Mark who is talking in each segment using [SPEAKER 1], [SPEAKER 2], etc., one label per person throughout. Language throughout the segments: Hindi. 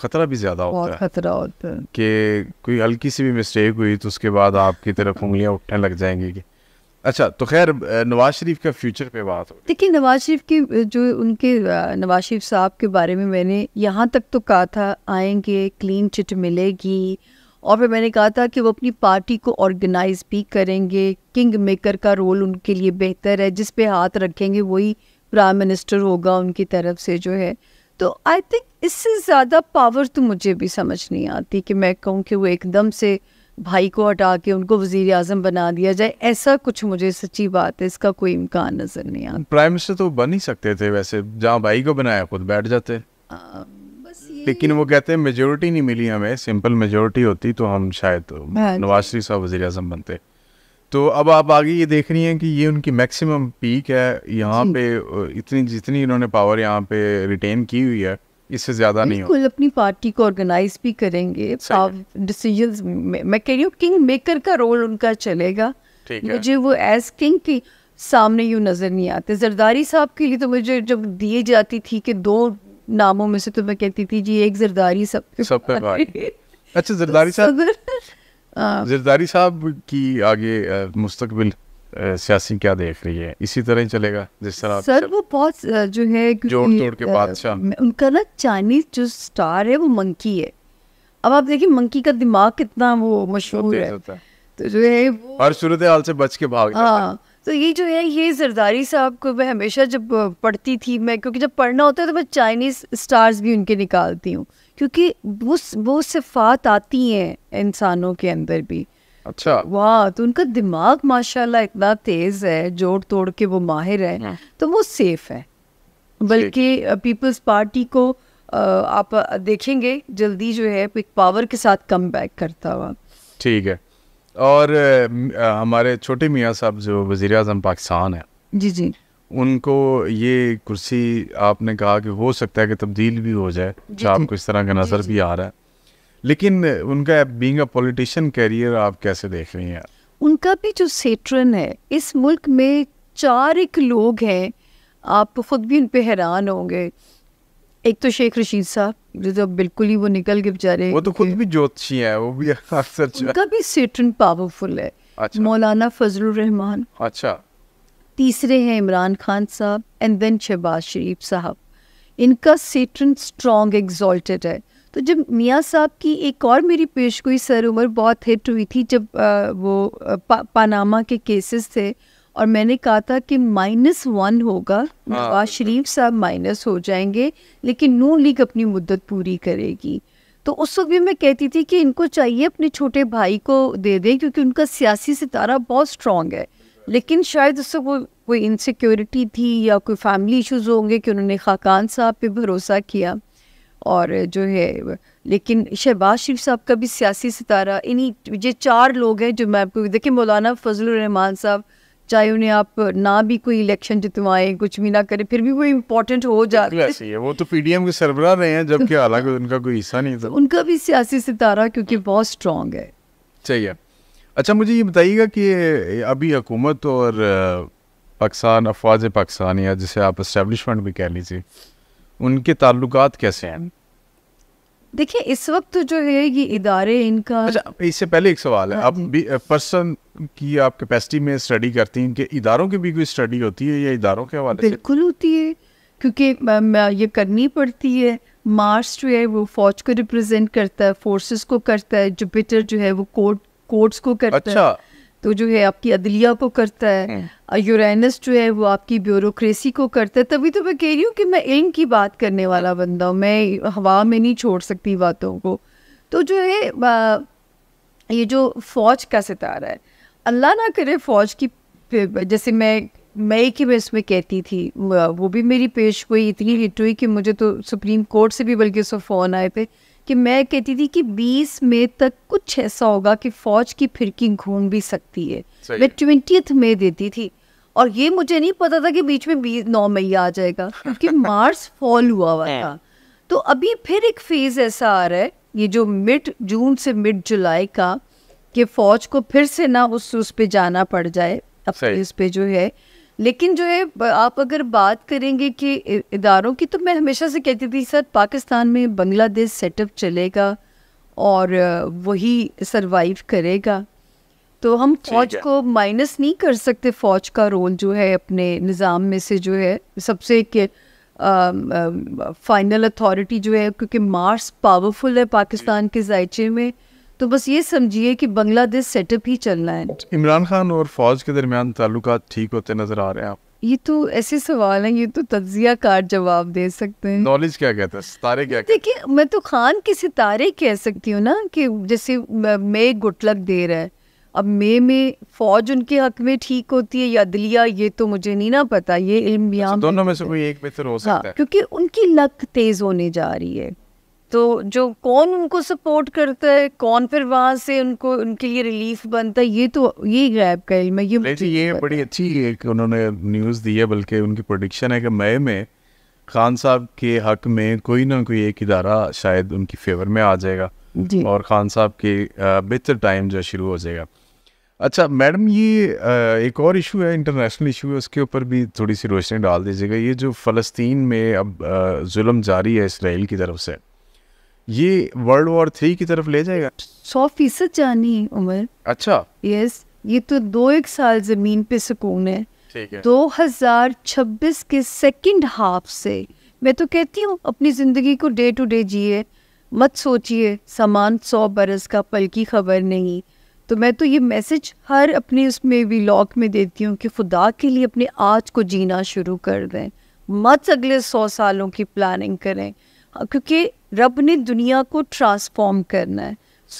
[SPEAKER 1] खतरा भी ज्यादा होता है
[SPEAKER 2] खतरा होता है
[SPEAKER 1] कि कोई हल्की सी भी मिस्टेक हुई तो उसके बाद आपकी तरफ उंगलियां उठने लग जाएंगी कि अच्छा तो खैर नवाज शरीफ का फ्यूचर पे बात हो
[SPEAKER 2] देखिए नवाज शरीफ की जो उनके नवाज शरीफ साहब के बारे में मैंने यहाँ तक तो कहा था आएंगे क्लीन चिट मिलेगी और फिर मैंने कहा था कि वो अपनी पार्टी को ऑर्गेनाइज भी करेंगे किंग मेकर का रोल उनके लिए बेहतर है जिस पे हाथ रखेंगे वही प्राइम मिनिस्टर होगा उनकी तरफ से जो है तो आई थिंक इससे ज़्यादा पावर तो मुझे भी समझ नहीं आती कि मैं कहूँ कि वो एकदम से भाई को हटा के उनको वजीर आजम बना दिया जाए ऐसा कुछ मुझे सच्ची बात है इसका कोई इम्कान नज़र नहीं आता
[SPEAKER 1] प्राइम मिनिस्टर तो बन ही सकते थे वैसे जहाँ भाई को बनाया खुद बैठ जाते आ, लेकिन वो कहते हैं मेजोरिटी नहीं मिली हमें सिंपल मेजोरिटी होती तो हम शायद हाँ नवाज शरीफ साहब वजी बनते तो अब आप आगे ये देख रही हैं कि ये उनकी मैक्सिमम पीक है यहाँ पे इतनी जितनी इन्होंने पावर यहाँ पे रिटेन की हुई है इससे ज्यादा नहीं बिल्कुल
[SPEAKER 2] अपनी पार्टी को ऑर्गेनाइज भी करेंगे डिसीजंस मैं कह रही हूँ किंग मेकर का रोल उनका चलेगा मुझे वो एज किंग की सामने यूँ नज़र नहीं आते जरदारी साहब के लिए तो मुझे जब दिए जाती थी कि दो नामों में से तो मैं कहती थी जी एक जरदारी सब
[SPEAKER 1] सब पे अच्छा जरदारी तो साहब जरदारी साहब की आगे मुस्तकबिल सियासी क्या देख रही है इसी तरह ही चलेगा जिस तरह सर
[SPEAKER 2] वो बहुत जो है जोड़ तोड़ के बादशाह उनका ना चाइनीज जो स्टार है वो मंकी है अब आप देखिए मंकी का दिमाग कितना वो मशहूर है तो जो है वो
[SPEAKER 1] हर सूरत हाल से बच के भाग
[SPEAKER 2] हाँ तो ये जो है ये जरदारी साहब को मैं हमेशा जब पढ़ती थी मैं क्योंकि जब पढ़ना होता है तो मैं चाइनीज़ स्टार्स भी उनके निकालती हूँ क्योंकि वो वो सिफात आती हैं इंसानों के अंदर भी अच्छा वाह तो उनका दिमाग माशाल्लाह इतना तेज है जोड़ तोड़ के वो माहिर है हाँ। तो वो सेफ है बल्कि पीपल्स पार्टी को आप देखेंगे जल्दी जो है एक पावर के साथ कम बैक करता हुआ
[SPEAKER 1] ठीक है और हमारे छोटे मियाँ साहब जो वज़ी अजम पाकिस्तान है जी जी उनको ये कुर्सी आपने कहा कि हो सकता है कि तब्दील भी हो जाए अच्छा आपको इस तरह का नज़र भी आ रहा है लेकिन उनका बीइंग अ पॉलिटिशियन करियर आप कैसे देख रही हैं
[SPEAKER 2] उनका भी जो सेट्रन है इस मुल्क में चार एक लोग हैं आप ख़ुद भी उन पर हैरान होंगे एक तो शेख रशीद साहब जो तो बिल्कुल ही वो निकल के बेचारे वो तो
[SPEAKER 1] खुद भी ज्योतिषी हैं वो भी अक्सर उनका
[SPEAKER 2] भी सेट्रन पावरफुल है अच्छा। मौलाना फजल रहमान अच्छा तीसरे हैं इमरान खान साहब एंड देन शहबाज शरीफ साहब इनका सेटन स्ट्रॉन्ग एग्जॉल्टेड है तो जब मियाँ साहब की एक और मेरी पेश गोई सर उम्र बहुत हिट हुई थी जब आ, वो पा, पानामा के केसेस थे और मैंने कहा था कि माइनस वन होगा नवाज हाँ। शरीफ साहब माइनस हो जाएंगे लेकिन नू लीग अपनी मुद्दत पूरी करेगी तो उस वक्त भी मैं कहती थी कि इनको चाहिए अपने छोटे भाई को दे दें क्योंकि उनका सियासी सितारा बहुत स्ट्रॉन्ग है लेकिन शायद उससे वो कोई इनसिक्योरिटी थी या कोई फैमिली इश्यूज होंगे कि उन्होंने खाकान साहब पे भरोसा किया और जो है लेकिन शहबाज शरीफ साहब का भी सियासी सितारा इन्हीं ये चार लोग हैं जो मैं आपको देखिए मौलाना फजलरहमान साहब चाहे उन्हें आप ना भी कोई इलेक्शन जितवाएं कुछ भी ना करें फिर भी वो इम्पोर्टेंट हो जाते
[SPEAKER 1] हैं वो तो पीडीएम के सरबरा रहे हैं जबकि हालांकि उनका कोई हिस्सा नहीं था
[SPEAKER 2] उनका भी सियासी सितारा क्योंकि हम्म। बहुत स्ट्रॉन्ग है
[SPEAKER 1] सही है अच्छा मुझे ये बताइएगा कि अभी हुकूमत और पाकिस्तान अफवाज पाकिस्तान या जिसे आप इस्टेबलिशमेंट भी कह लीजिए उनके ताल्लुक कैसे हैं
[SPEAKER 2] देखिए इस वक्त जो है ये इदारे इनका अच्छा
[SPEAKER 1] इससे पहले एक सवाल है हाँ आप भी पर्सन की आप कैपेसिटी में स्टडी करती हैं कि इदारों की भी कोई स्टडी होती है या इदारों के हवाले बिल्कुल
[SPEAKER 2] होती है क्योंकि ये करनी पड़ती है मार्स जो है वो फौज को रिप्रेजेंट करता है फोर्सेस को करता है जुपिटर जो है वो कोर्ट कोर्ट्स को करता अच्छा। है तो जो है आपकी अदलिया को करता है हम्म। यूरेनस जो है वो आपकी ब्यूरोक्रेसी को करता है तभी तो मैं कह रही हूँ कि मैं इल्म की बात करने वाला बंदा हूँ मैं हवा में नहीं छोड़ सकती बातों को तो जो है ये जो फौज का सितारा है अल्लाह ना करे फौज की जैसे मैं मई की मैं इसमें कहती थी वो भी मेरी पेश हुई इतनी हिट हुई कि मुझे तो सुप्रीम कोर्ट से भी बल्कि उसको फ़ोन आए थे कि मैं कहती थी कि 20 मई तक कुछ ऐसा होगा कि फौज की फिरकी घूम भी सकती है मैं ट्वेंटी मई देती थी और ये मुझे नहीं पता था कि बीच में बीस नौ मई आ जाएगा क्योंकि मार्स फॉल हुआ हुआ था तो अभी फिर एक फेज ऐसा आ रहा है ये जो मिड जून से मिड जुलाई का कि फौज को फिर से ना उस उस पे जाना पड़ जाए अब इस पे जो है लेकिन जो है आप अगर बात करेंगे कि इदारों की तो मैं हमेशा से कहती थी सर पाकिस्तान में बांग्लादेश सेटअप चलेगा और वही सरवाइव करेगा तो हम फौज को माइनस नहीं कर सकते फौज का रोल जो है अपने निज़ाम में से जो है सबसे एक फाइनल अथॉरिटी जो है क्योंकि मार्स पावरफुल है पाकिस्तान के जायचे में तो बस ये समझिए कि बांग्लादेश सेटअप ही चलना
[SPEAKER 1] है इमरान खान और फौज के दरमियान ताल्लुक ठीक होते नजर आ रहे हैं आप
[SPEAKER 2] ये तो ऐसे सवाल हैं ये तो तजिया कार जवाब दे सकते हैं
[SPEAKER 1] नॉलेज क्या कहता है सितारे क्या
[SPEAKER 2] देखिए मैं तो खान के सितारे कह सकती हूँ ना कि जैसे मे गुटलक दे रहा है अब मे में फौज उनके हक में ठीक होती है या दिलिया ये तो मुझे नहीं ना पता ये इल्म अच्छा,
[SPEAKER 1] दोनों में से कोई एक बेहतर हो सकता हाँ, है क्योंकि उनकी
[SPEAKER 2] लक तेज होने जा रही है तो जो कौन उनको सपोर्ट करता है कौन फिर वहाँ से उनको उनके लिए रिलीफ बनता है ये तो ये गायब का इल्म है ये
[SPEAKER 1] ये बड़ी अच्छी कि उन्होंने न्यूज़ दी है बल्कि उनकी प्रोडिक्शन है कि मई में खान साहब के हक में कोई ना कोई एक इदारा शायद उनकी फेवर में आ जाएगा और खान साहब के बेहतर टाइम जो शुरू हो जाएगा अच्छा मैडम ये एक और इशू है इंटरनेशनल इशू है उसके ऊपर भी थोड़ी सी रोशनी डाल दीजिएगा ये जो फ़लस्तीन में अब जुल्म जारी है इसराइल की तरफ से ये वर्ल्ड वॉर थ्री की तरफ ले जाएगा
[SPEAKER 2] सौ फीसद जानी उमर अच्छा यस ये तो दो एक साल जमीन पे सुकून है दो हजार छब्बीस के सेकंड हाफ से मैं तो कहती हूँ अपनी जिंदगी को डे टू डे जिए मत सोचिए सामान सौ बरस का पल की खबर नहीं तो मैं तो ये मैसेज हर अपने उसमें व्लॉग में देती हूँ कि खुदा के लिए अपने आज को जीना शुरू कर दें मत अगले सौ सालों की प्लानिंग करें हाँ, क्योंकि रब ने दुनिया को ट्रांसफॉर्म करना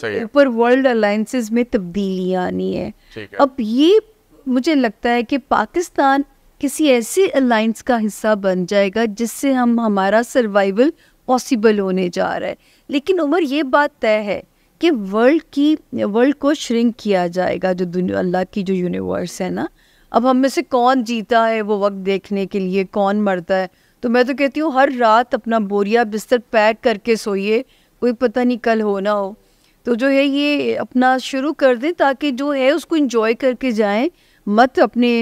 [SPEAKER 2] है ऊपर वर्ल्ड अलायंसेस में तब्दीली आनी है अब ये मुझे लगता है कि पाकिस्तान किसी ऐसे अलायंस का हिस्सा बन जाएगा जिससे हम हमारा सर्वाइवल पॉसिबल होने जा रहा है लेकिन उमर ये बात तय है कि वर्ल्ड की वर्ल्ड को श्रिंक किया जाएगा जो दुनिया अल्लाह की जो यूनिवर्स है ना अब हम में से कौन जीता है वो वक्त देखने के लिए कौन मरता है तो मैं तो कहती हूँ हर रात अपना बोरिया बिस्तर पैक करके सोइए कोई पता नहीं कल हो ना हो तो जो है ये अपना शुरू कर दें ताकि जो है उसको इंजॉय करके जाएं मत अपने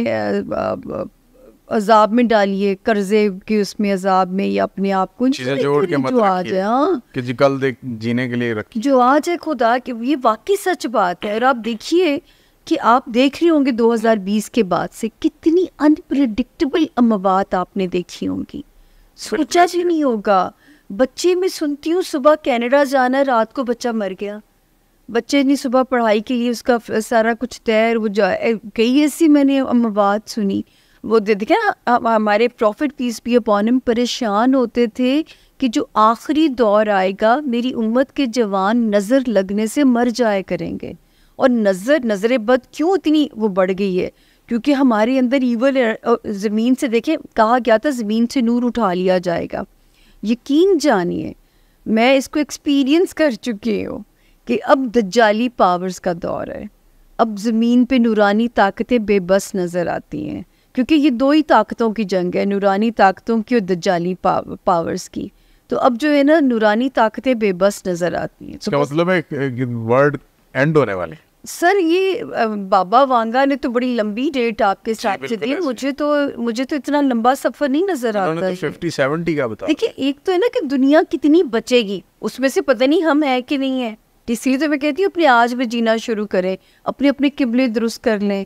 [SPEAKER 2] अजाब में डालिए कर्जे के उसमें अजाब में या अपने आप को चीजें जोड़ के मत जो आ जाए हाँ
[SPEAKER 1] जी कल देख जीने के लिए रखिए
[SPEAKER 2] जो आज है खुदा कि ये वाकई सच बात है और आप देखिए कि आप देख रहे होंगे 2020 के बाद से कितनी अनप्रडिक्टेबल अमवात आपने देखी होंगी सोचा जी नहीं होगा बच्चे में सुनती हूँ सुबह कनाडा जाना रात को बच्चा मर गया बच्चे ने सुबह पढ़ाई के लिए उसका सारा कुछ तैर वो जा कई ऐसी मैंने अमवात सुनी वो देखे ना हमारे प्रॉफिट पीस भी अपॉन हम परेशान होते थे कि जो आखिरी दौर आएगा मेरी उम्मत के जवान नज़र लगने से मर जाया करेंगे और नज़र नज़र बद क्यों इतनी वो बढ़ गई है क्योंकि हमारे अंदर ईवल ज़मीन से देखें कहा गया था ज़मीन से नूर उठा लिया जाएगा यकीन जानिए मैं इसको एक्सपीरियंस कर चुकी हूँ कि अब दज्जाली पावर्स का दौर है अब ज़मीन पे नूरानी ताकतें बेबस नज़र आती हैं क्योंकि ये दो ही ताकतों की जंग है नूरानी ताकतों की और दज्जाली पावर्स की तो अब जो है ना नूरानी ताकतें बेबस
[SPEAKER 1] नज़र आती हैं तो मतलब वर्ड एंड होने वाले
[SPEAKER 2] सर ये बाबा वांगा ने तो बड़ी लंबी डेट आपके साथ से दी मुझे तो मुझे तो इतना लंबा सफर नहीं
[SPEAKER 1] नजर आता फिफ्टी तो का बता देखिए
[SPEAKER 2] एक तो है ना कि दुनिया कितनी बचेगी उसमें से पता नहीं हम है कि नहीं है इसलिए तो मैं कहती हूँ अपने आज में जीना शुरू करें अपने अपने किबले दुरुस्त कर लें